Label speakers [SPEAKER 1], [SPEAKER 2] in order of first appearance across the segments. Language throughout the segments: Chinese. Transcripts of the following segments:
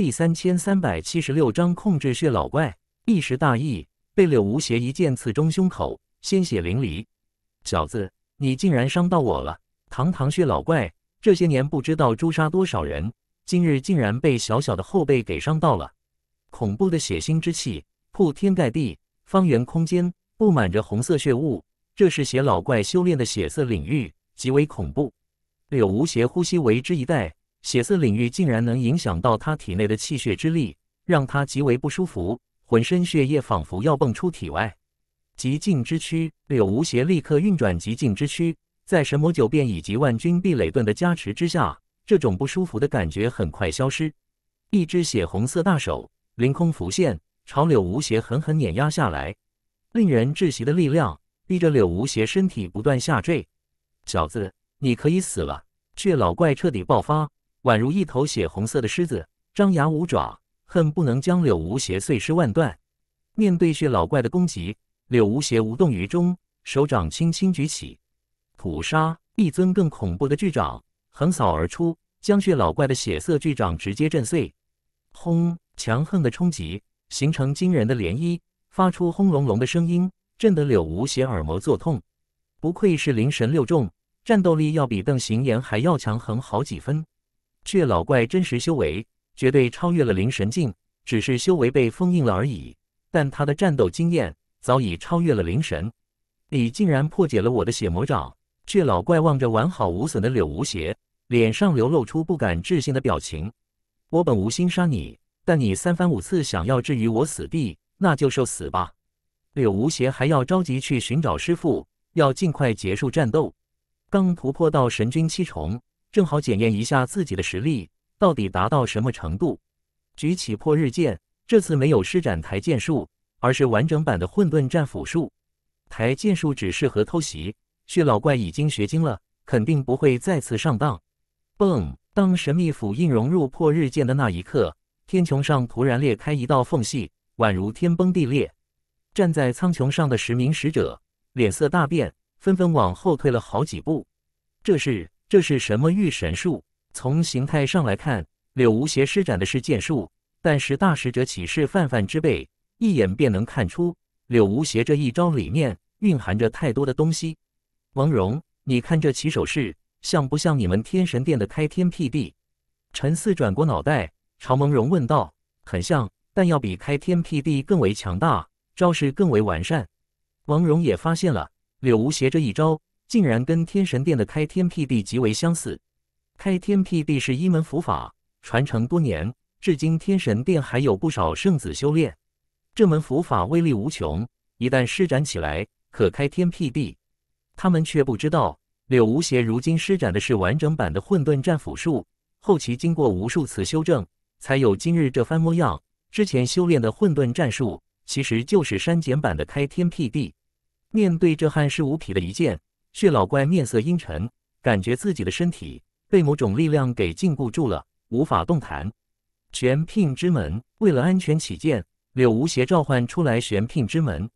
[SPEAKER 1] 第三千三百七十六章控制血老怪。一时大意，被柳无邪一剑刺中胸口，鲜血淋漓。小子，你竟然伤到我了！堂堂血老怪，这些年不知道诛杀多少人，今日竟然被小小的后辈给伤到了！恐怖的血腥之气铺天盖地，方圆空间布满着红色血雾。这是血老怪修炼的血色领域，极为恐怖。柳无邪呼吸为之一带，血色领域竟然能影响到他体内的气血之力，让他极为不舒服，浑身血液仿佛要蹦出体外。极境之躯，柳无邪立刻运转极境之躯，在神魔九变以及万钧壁垒盾的加持之下，这种不舒服的感觉很快消失。一只血红色大手凌空浮现，朝柳无邪狠狠碾压下来，令人窒息的力量逼着柳无邪身体不断下坠。小子，你可以死了！血老怪彻底爆发。宛如一头血红色的狮子，张牙舞爪，恨不能将柳无邪碎尸万段。面对血老怪的攻击，柳无邪无动于衷，手掌轻轻举起，土杀一尊更恐怖的巨掌横扫而出，将血老怪的血色巨掌直接震碎。轰！强横的冲击形成惊人的涟漪，发出轰隆隆的声音，震得柳无邪耳膜作痛。不愧是灵神六重，战斗力要比邓行言还要强横好几分。却老怪真实修为绝对超越了灵神境，只是修为被封印了而已。但他的战斗经验早已超越了灵神，你竟然破解了我的血魔爪！却老怪望着完好无损的柳无邪，脸上流露出不敢置信的表情。我本无心杀你，但你三番五次想要置于我死地，那就受死吧！柳无邪还要着急去寻找师傅，要尽快结束战斗。刚突破到神君七重。正好检验一下自己的实力到底达到什么程度。举起破日剑，这次没有施展抬剑术，而是完整版的混沌战斧术。抬剑术只适合偷袭，血老怪已经学精了，肯定不会再次上当。Boom！当神秘斧印融入破日剑的那一刻，天穹上突然裂开一道缝隙，宛如天崩地裂。站在苍穹上的十名使者脸色大变，纷纷往后退了好几步。这是？这是什么御神术？从形态上来看，柳无邪施展的是剑术，但是大使者岂是泛泛之辈？一眼便能看出，柳无邪这一招里面蕴含着太多的东西。王荣，你看这起手式像不像你们天神殿的开天辟地？陈四转过脑袋朝王蓉问道：“很像，但要比开天辟地更为强大，招式更为完善。”王荣也发现了柳无邪这一招。竟然跟天神殿的开天辟地极为相似。开天辟地是一门符法，传承多年，至今天神殿还有不少圣子修炼。这门符法威力无穷，一旦施展起来可开天辟地。他们却不知道，柳无邪如今施展的是完整版的混沌战斧术，后期经过无数次修正，才有今日这番模样。之前修炼的混沌战术其实就是删减版的开天辟地。面对这汉事无匹的一剑。血老怪面色阴沉，感觉自己的身体被某种力量给禁锢住了，无法动弹。玄牝之门，为了安全起见，柳无邪召唤出来玄牝之门。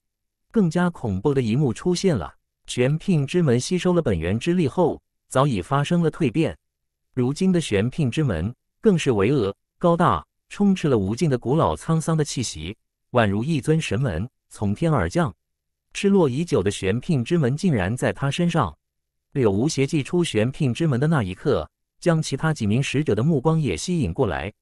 [SPEAKER 1] 更加恐怖的一幕出现了，玄牝之门吸收了本源之力后，早已发生了蜕变。如今的玄牝之门更是巍峨高大，充斥了无尽的古老沧桑的气息，宛如一尊神门从天而降。失落已久的玄牝之门竟然在他身上。柳无邪祭出玄牝之门的那一刻，将其他几名使者的目光也吸引过来。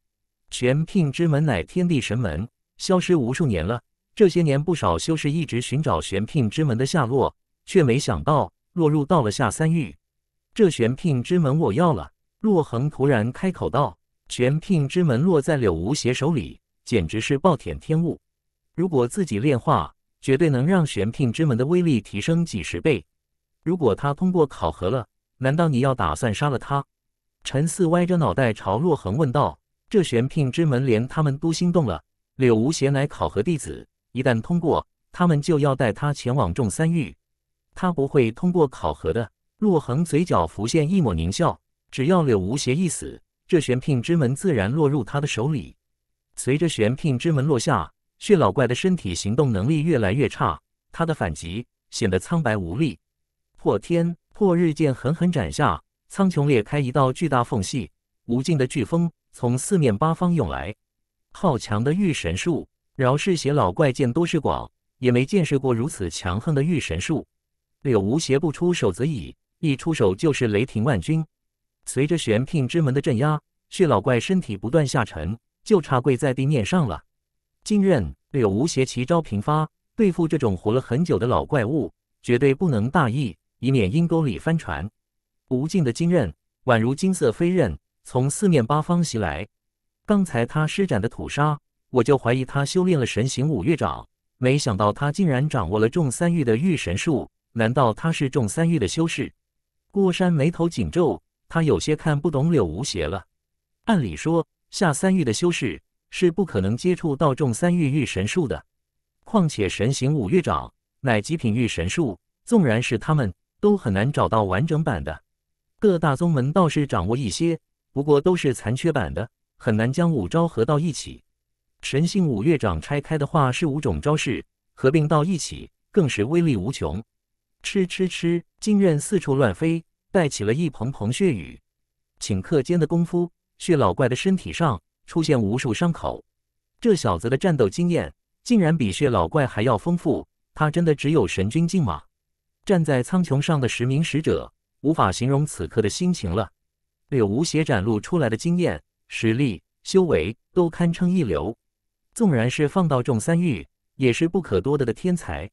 [SPEAKER 1] 玄牝之门乃天地神门，消失无数年了。这些年，不少修士一直寻找玄牝之门的下落，却没想到落入到了下三域。这玄牝之门，我要了。洛恒突然开口道：“玄牝之门落在柳无邪手里，简直是暴殄天物。如果自己炼化……”绝对能让玄牝之门的威力提升几十倍。如果他通过考核了，难道你要打算杀了他？陈四歪着脑袋朝洛恒问道：“这玄牝之门连他们都心动了。柳无邪乃考核弟子，一旦通过，他们就要带他前往众三域。他不会通过考核的。”洛恒嘴角浮现一抹狞笑：“只要柳无邪一死，这玄牝之门自然落入他的手里。”随着玄牝之门落下。血老怪的身体行动能力越来越差，他的反击显得苍白无力。破天破日剑狠狠斩下，苍穹裂开一道巨大缝隙，无尽的飓风从四面八方涌来。好强的御神术！饶是血老怪见多识广，也没见识过如此强横的御神术。柳无邪不出手则已，一出手就是雷霆万钧。随着玄牝之门的镇压，血老怪身体不断下沉，就差跪在地面上了。金刃，柳无邪奇招频发，对付这种活了很久的老怪物，绝对不能大意，以免阴沟里翻船。无尽的金刃宛如金色飞刃，从四面八方袭来。刚才他施展的土沙，我就怀疑他修炼了神行五岳掌，没想到他竟然掌握了众三域的御神术。难道他是众三域的修士？郭山眉头紧皱，他有些看不懂柳无邪了。按理说，下三域的修士。是不可能接触到中三域御神术的，况且神行五岳掌乃极品御神术，纵然是他们都很难找到完整版的。各大宗门倒是掌握一些，不过都是残缺版的，很难将五招合到一起。神行五岳掌拆开的话是五种招式，合并到一起更是威力无穷。吃吃吃，金刃四处乱飞，带起了一蓬蓬血雨。顷刻间的功夫，血老怪的身体上。出现无数伤口，这小子的战斗经验竟然比血老怪还要丰富。他真的只有神君境吗？站在苍穹上的十名使者无法形容此刻的心情了。柳无邪展露出来的经验、实力、修为都堪称一流，纵然是放到众三域，也是不可多得的天才。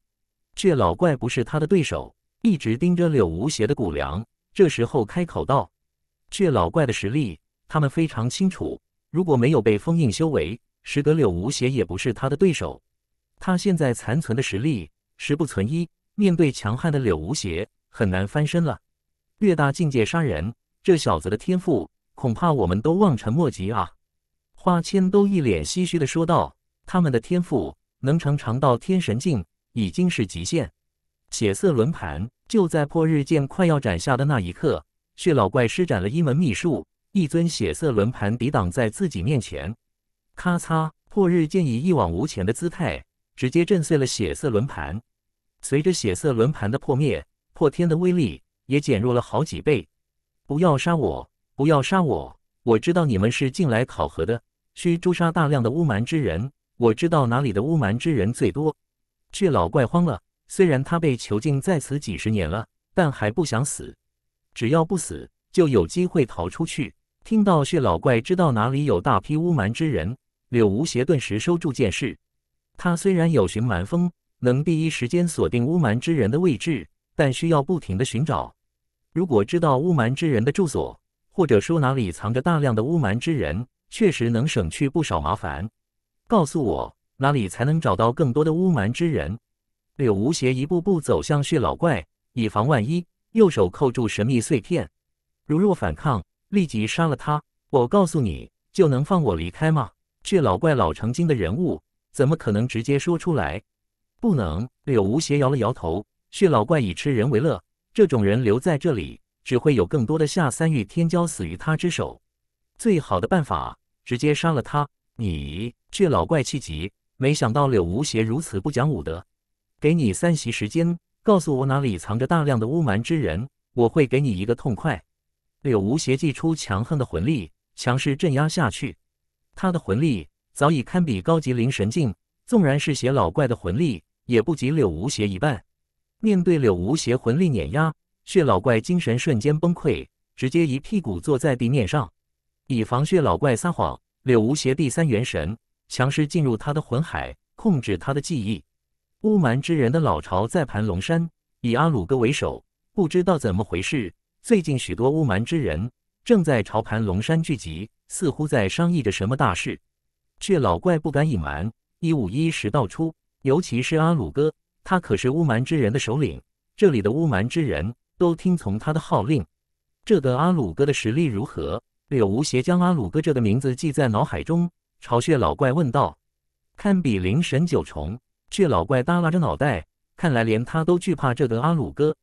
[SPEAKER 1] 血老怪不是他的对手，一直盯着柳无邪的骨梁，这时候开口道：“血老怪的实力，他们非常清楚。”如果没有被封印修为，实得柳无邪也不是他的对手。他现在残存的实力实不存一，面对强悍的柳无邪，很难翻身了。略大境界杀人，这小子的天赋恐怕我们都望尘莫及啊！花千都一脸唏嘘的说道：“他们的天赋能成长到天神境，已经是极限。”血色轮盘就在破日剑快要斩下的那一刻，血老怪施展了一门秘术。一尊血色轮盘抵挡在自己面前，咔嚓！破日剑以一往无前的姿态，直接震碎了血色轮盘。随着血色轮盘的破灭，破天的威力也减弱了好几倍。不要杀我！不要杀我！我知道你们是进来考核的，需诛杀大量的乌蛮之人。我知道哪里的乌蛮之人最多。这老怪慌了。虽然他被囚禁在此几十年了，但还不想死。只要不死，就有机会逃出去。听到血老怪知道哪里有大批乌蛮之人，柳无邪顿时收住剑势。他虽然有寻蛮风，能第一时间锁定乌蛮之人的位置，但需要不停的寻找。如果知道乌蛮之人的住所，或者说哪里藏着大量的乌蛮之人，确实能省去不少麻烦。告诉我哪里才能找到更多的乌蛮之人。柳无邪一步步走向血老怪，以防万一，右手扣住神秘碎片。如若反抗。立即杀了他！我告诉你，就能放我离开吗？这老怪老成精的人物，怎么可能直接说出来？不能！柳无邪摇了摇头。血老怪以吃人为乐，这种人留在这里，只会有更多的下三域天骄死于他之手。最好的办法，直接杀了他！你！血老怪气急，没想到柳无邪如此不讲武德。给你三息时间，告诉我哪里藏着大量的乌蛮之人，我会给你一个痛快。柳无邪祭出强横的魂力，强势镇压下去。他的魂力早已堪比高级灵神境，纵然是邪老怪的魂力也不及柳无邪一半。面对柳无邪魂力碾压，血老怪精神瞬间崩溃，直接一屁股坐在地面上。以防血老怪撒谎，柳无邪第三元神强势进入他的魂海，控制他的记忆。乌蛮之人的老巢在盘龙山，以阿鲁哥为首，不知道怎么回事。最近许多乌蛮之人正在朝盘龙山聚集，似乎在商议着什么大事。却老怪不敢隐瞒，一五一十道出。尤其是阿鲁哥，他可是乌蛮之人的首领，这里的乌蛮之人都听从他的号令。这个阿鲁哥的实力如何？柳无邪将阿鲁哥这个名字记在脑海中。巢穴老怪问道：“堪比灵神九重？”却老怪耷拉着脑袋，看来连他都惧怕这个阿鲁哥。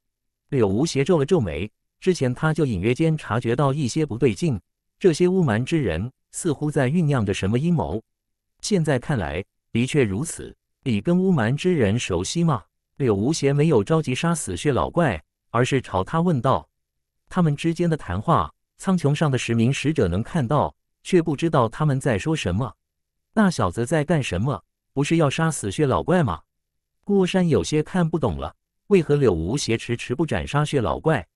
[SPEAKER 1] 柳无邪皱了皱眉。之前他就隐约间察觉到一些不对劲，这些乌蛮之人似乎在酝酿着什么阴谋。现在看来的确如此。你跟乌蛮之人熟悉吗？柳无邪没有着急杀死血老怪，而是朝他问道：“他们之间的谈话，苍穹上的十名使者能看到，却不知道他们在说什么。那小子在干什么？不是要杀死血老怪吗？”郭山有些看不懂了，为何柳无邪迟迟不斩杀血老怪？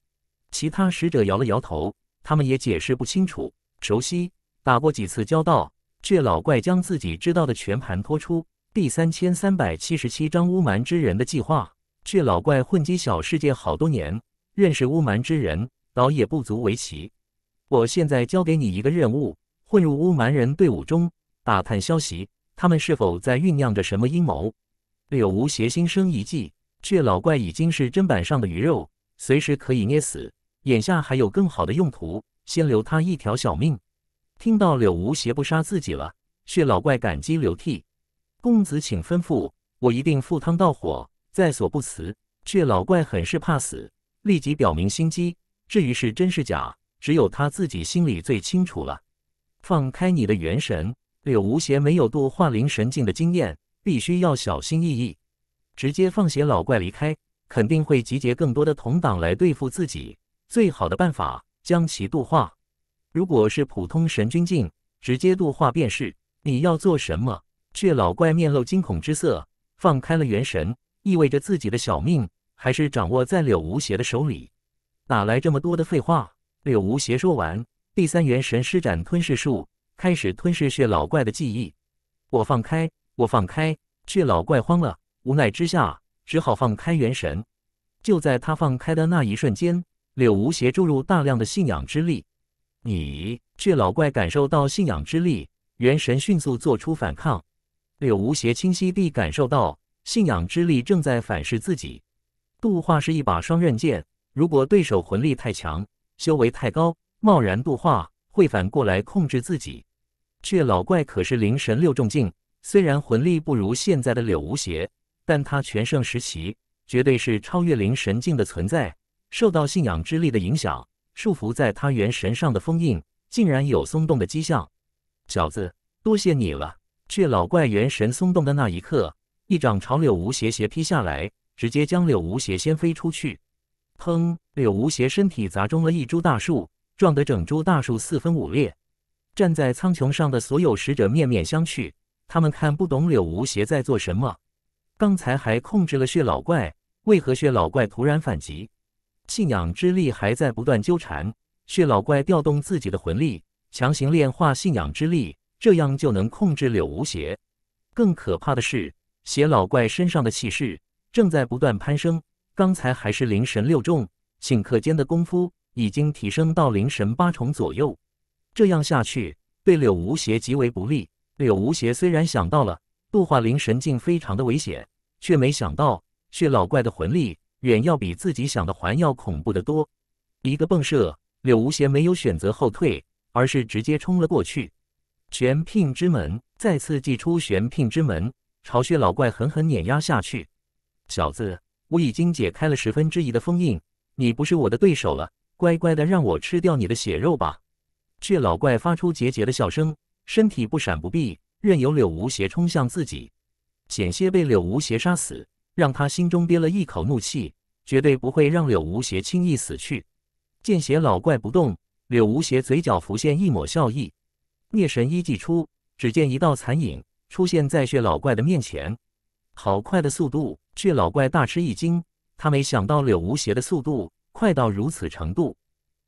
[SPEAKER 1] 其他使者摇了摇头，他们也解释不清楚。熟悉，打过几次交道。这老怪将自己知道的全盘托出。第三千三百七十七章乌蛮之人的计划。这老怪混迹小世界好多年，认识乌蛮之人，倒也不足为奇。我现在交给你一个任务，混入乌蛮人队伍中，打探消息，他们是否在酝酿着什么阴谋？柳无邪心生一计，这老怪已经是砧板上的鱼肉，随时可以捏死。眼下还有更好的用途，先留他一条小命。听到柳无邪不杀自己了，血老怪感激流涕。公子请吩咐，我一定赴汤蹈火，在所不辞。血老怪很是怕死，立即表明心机。至于是真是假，只有他自己心里最清楚了。放开你的元神。柳无邪没有度化灵神境的经验，必须要小心翼翼。直接放血老怪离开，肯定会集结更多的同党来对付自己。最好的办法，将其度化。如果是普通神君境，直接度化便是。你要做什么？血老怪面露惊恐之色，放开了元神，意味着自己的小命还是掌握在柳无邪的手里。哪来这么多的废话？柳无邪说完，第三元神施展吞噬术，开始吞噬血老怪的记忆。我放开，我放开！血老怪慌了，无奈之下，只好放开元神。就在他放开的那一瞬间。柳无邪注入大量的信仰之力，你这老怪感受到信仰之力，元神迅速做出反抗。柳无邪清晰地感受到信仰之力正在反噬自己。度化是一把双刃剑，如果对手魂力太强，修为太高，贸然度化会反过来控制自己。这老怪可是灵神六重境，虽然魂力不如现在的柳无邪，但他全盛时期绝对是超越灵神境的存在。受到信仰之力的影响，束缚在他元神上的封印竟然有松动的迹象。小子，多谢你了！血老怪元神松动的那一刻，一掌朝柳无邪斜劈下来，直接将柳无邪掀飞出去。砰！柳无邪身体砸中了一株大树，撞得整株大树四分五裂。站在苍穹上的所有使者面面相觑，他们看不懂柳无邪在做什么。刚才还控制了血老怪，为何血老怪突然反击？信仰之力还在不断纠缠，血老怪调动自己的魂力，强行炼化信仰之力，这样就能控制柳无邪。更可怕的是，血老怪身上的气势正在不断攀升，刚才还是灵神六重，顷刻间的功夫已经提升到灵神八重左右。这样下去，对柳无邪极为不利。柳无邪虽然想到了度化灵神境非常的危险，却没想到血老怪的魂力。远要比自己想的还要恐怖得多。一个迸射，柳无邪没有选择后退，而是直接冲了过去。玄牝之门再次祭出玄牝之门，朝穴老怪狠狠碾压下去。小子，我已经解开了十分之一的封印，你不是我的对手了，乖乖的让我吃掉你的血肉吧！血老怪发出桀桀的笑声，身体不闪不避，任由柳无邪冲向自己，险些被柳无邪杀死。让他心中憋了一口怒气，绝对不会让柳无邪轻易死去。见血老怪不动，柳无邪嘴角浮现一抹笑意。灭神一祭出，只见一道残影出现在血老怪的面前。好快的速度！血老怪大吃一惊，他没想到柳无邪的速度快到如此程度。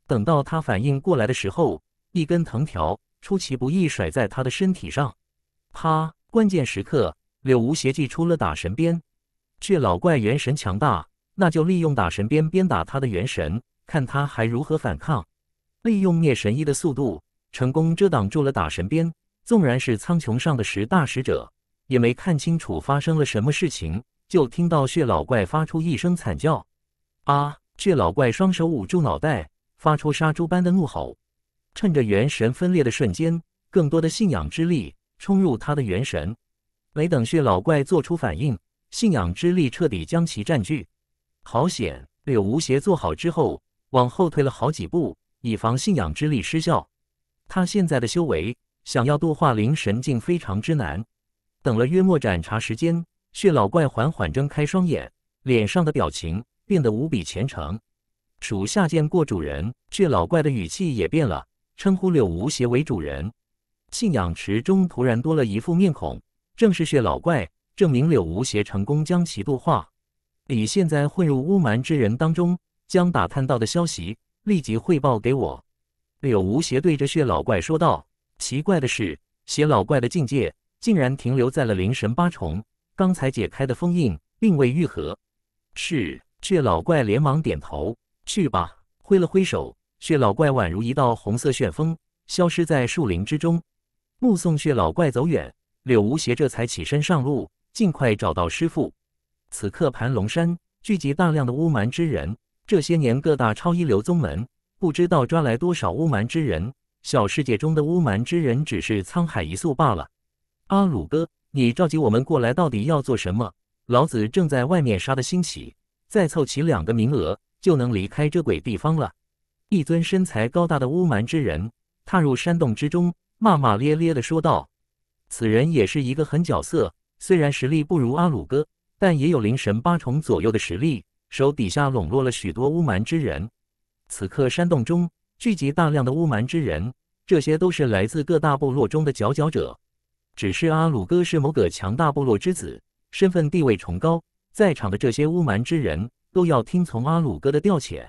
[SPEAKER 1] 等到他反应过来的时候，一根藤条出其不意甩在他的身体上。啪！关键时刻，柳无邪祭出了打神鞭。血老怪元神强大，那就利用打神鞭鞭打他的元神，看他还如何反抗。利用灭神衣的速度，成功遮挡住了打神鞭。纵然是苍穹上的十大使者，也没看清楚发生了什么事情，就听到血老怪发出一声惨叫。啊！血老怪双手捂住脑袋，发出杀猪般的怒吼。趁着元神分裂的瞬间，更多的信仰之力冲入他的元神。没等血老怪做出反应。信仰之力彻底将其占据，好险！柳无邪做好之后，往后退了好几步，以防信仰之力失效。他现在的修为，想要度化灵神境非常之难。等了约莫盏茶时间，血老怪缓缓睁开双眼，脸上的表情变得无比虔诚。属下见过主人。血老怪的语气也变了，称呼柳无邪为主人。信仰池中突然多了一副面孔，正是血老怪。证明柳无邪成功将其度化。你现在混入乌蛮之人当中，将打探到的消息立即汇报给我。柳无邪对着血老怪说道：“奇怪的是，血老怪的境界竟然停留在了灵神八重，刚才解开的封印并未愈合。”是，血老怪连忙点头。去吧，挥了挥手，血老怪宛如一道红色旋风，消失在树林之中。目送血老怪走远，柳无邪这才起身上路。尽快找到师傅。此刻盘龙山聚集大量的乌蛮之人，这些年各大超一流宗门不知道抓来多少乌蛮之人。小世界中的乌蛮之人只是沧海一粟罢了。阿鲁哥，你召集我们过来到底要做什么？老子正在外面杀的兴起，再凑齐两个名额就能离开这鬼地方了。一尊身材高大的乌蛮之人踏入山洞之中，骂骂咧咧的说道：“此人也是一个狠角色。”虽然实力不如阿鲁哥，但也有灵神八重左右的实力，手底下笼络了许多乌蛮之人。此刻山洞中聚集大量的乌蛮之人，这些都是来自各大部落中的佼佼者。只是阿鲁哥是某个强大部落之子，身份地位崇高，在场的这些乌蛮之人都要听从阿鲁哥的调遣。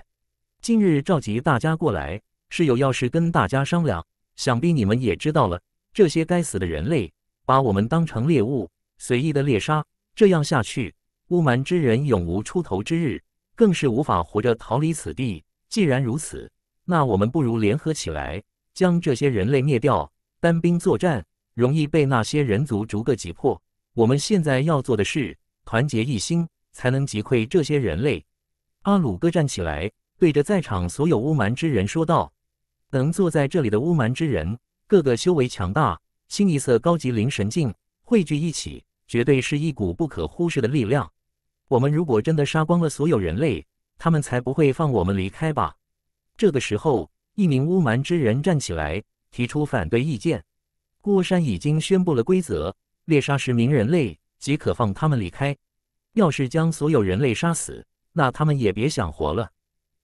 [SPEAKER 1] 今日召集大家过来是有要事跟大家商量，想必你们也知道了。这些该死的人类把我们当成猎物。随意的猎杀，这样下去，乌蛮之人永无出头之日，更是无法活着逃离此地。既然如此，那我们不如联合起来，将这些人类灭掉。单兵作战容易被那些人族逐个击破。我们现在要做的是团结一心，才能击溃这些人类。阿鲁哥站起来，对着在场所有乌蛮之人说道：“能坐在这里的乌蛮之人，个个修为强大，清一色高级灵神境汇聚一起。”绝对是一股不可忽视的力量。我们如果真的杀光了所有人类，他们才不会放我们离开吧？这个时候，一名乌蛮之人站起来提出反对意见。郭山已经宣布了规则：猎杀十名人类即可放他们离开。要是将所有人类杀死，那他们也别想活了。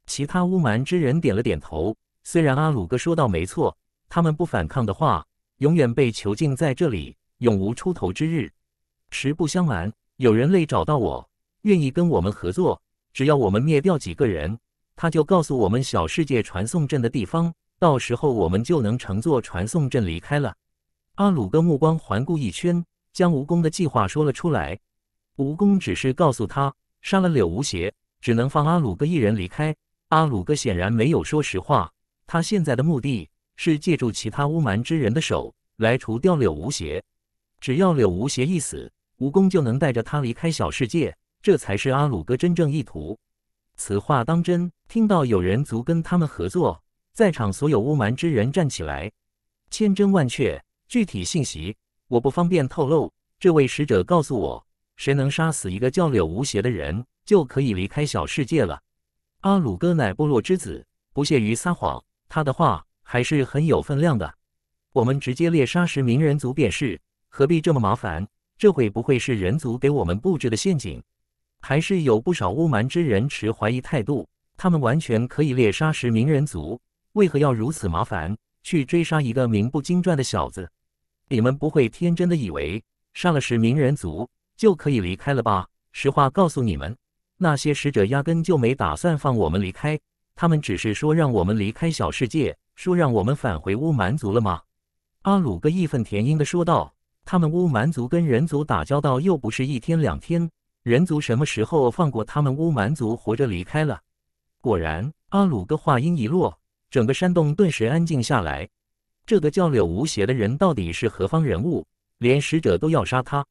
[SPEAKER 1] 其他乌蛮之人点了点头。虽然阿鲁哥说到没错，他们不反抗的话，永远被囚禁在这里，永无出头之日。实不相瞒，有人类找到我，愿意跟我们合作，只要我们灭掉几个人，他就告诉我们小世界传送阵的地方，到时候我们就能乘坐传送阵离开了。阿鲁哥目光环顾一圈，将蜈蚣的计划说了出来。蜈蚣只是告诉他，杀了柳无邪，只能放阿鲁哥一人离开。阿鲁哥显然没有说实话，他现在的目的是借助其他乌蛮之人的手来除掉柳无邪，只要柳无邪一死。蜈蚣就能带着他离开小世界，这才是阿鲁哥真正意图。此话当真？听到有人族跟他们合作，在场所有乌蛮之人站起来。千真万确，具体信息我不方便透露。这位使者告诉我，谁能杀死一个叫柳无邪的人，就可以离开小世界了。阿鲁哥乃部落之子，不屑于撒谎，他的话还是很有分量的。我们直接猎杀十名人族便是，何必这么麻烦？这会不会是人族给我们布置的陷阱？还是有不少乌蛮之人持怀疑态度？他们完全可以猎杀十名人族，为何要如此麻烦去追杀一个名不经传的小子？你们不会天真的以为杀了十名人族就可以离开了吧？实话告诉你们，那些使者压根就没打算放我们离开，他们只是说让我们离开小世界，说让我们返回乌蛮族了吗？阿鲁哥义愤填膺的说道。他们乌蛮族跟人族打交道又不是一天两天，人族什么时候放过他们乌蛮族活着离开了？果然，阿鲁哥话音一落，整个山洞顿时安静下来。这个叫柳无邪的人到底是何方人物？连使者都要杀他？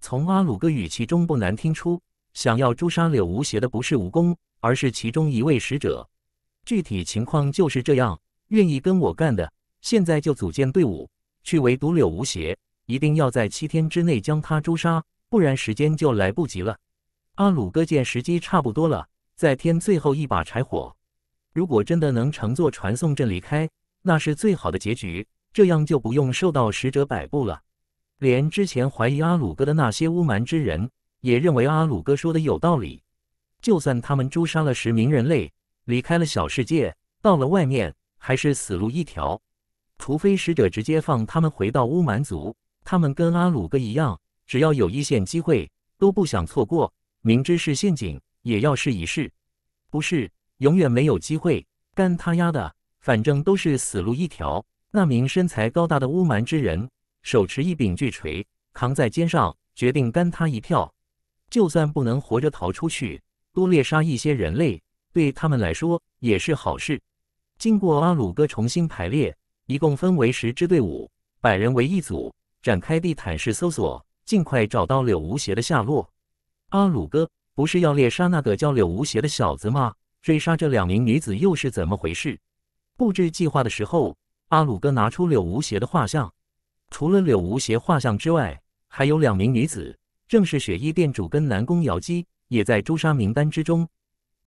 [SPEAKER 1] 从阿鲁哥语气中不难听出，想要诛杀柳无邪的不是蜈蚣，而是其中一位使者。具体情况就是这样，愿意跟我干的，现在就组建队伍，去围堵柳无邪。一定要在七天之内将他诛杀，不然时间就来不及了。阿鲁哥见时机差不多了，再添最后一把柴火。如果真的能乘坐传送阵离开，那是最好的结局，这样就不用受到使者摆布了。连之前怀疑阿鲁哥的那些乌蛮之人，也认为阿鲁哥说的有道理。就算他们诛杀了十名人类，离开了小世界，到了外面还是死路一条。除非使者直接放他们回到乌蛮族。他们跟阿鲁哥一样，只要有一线机会都不想错过，明知是陷阱也要试一试。不是永远没有机会，干他丫的！反正都是死路一条。那名身材高大的乌蛮之人手持一柄巨锤，扛在肩上，决定干他一票。就算不能活着逃出去，多猎杀一些人类对他们来说也是好事。经过阿鲁哥重新排列，一共分为十支队伍，百人为一组。展开地毯式搜索，尽快找到柳无邪的下落。阿鲁哥不是要猎杀那个叫柳无邪的小子吗？追杀这两名女子又是怎么回事？布置计划的时候，阿鲁哥拿出柳无邪的画像。除了柳无邪画像之外，还有两名女子，正是雪衣店主跟南宫瑶姬，也在诛杀名单之中。